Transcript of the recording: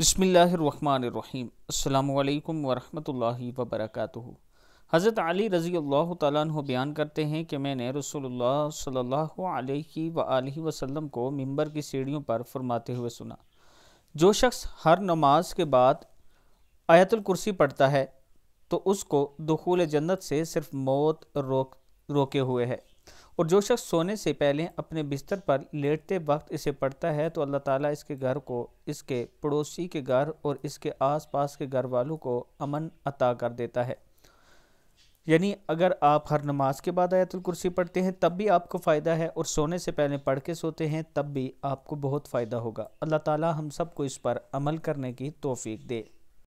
बसमीम् वरहि वबरक हज़रत अली रज़ी अल्लाह तु बयान करते हैं कि मैंने रसोल्ला सल्लल्लाहु अलैहि व वसल्लम को मिंबर की सीढ़ियों पर फरमाते हुए सुना जो शख्स हर नमाज के बाद आयतुल कुर्सी पढ़ता है तो उसको दखूल जन्नत से सिर्फ मौत रोक रोके हुए है और जो शख्स सोने से पहले अपने बिस्तर पर लेटते वक्त इसे पढ़ता है तो अल्लाह ताला इसके घर को इसके पड़ोसी के घर और इसके आसपास के घर वालों को अमन अता कर देता है यानी अगर आप हर नमाज के बाद आयतुल कुर्सी पढ़ते हैं तब भी आपको फ़ायदा है और सोने से पहले पढ़ के सोते हैं तब भी आपको बहुत फ़ायदा होगा अल्लाह ताला हम सबको इस पर अमल करने की तोफ़ी दे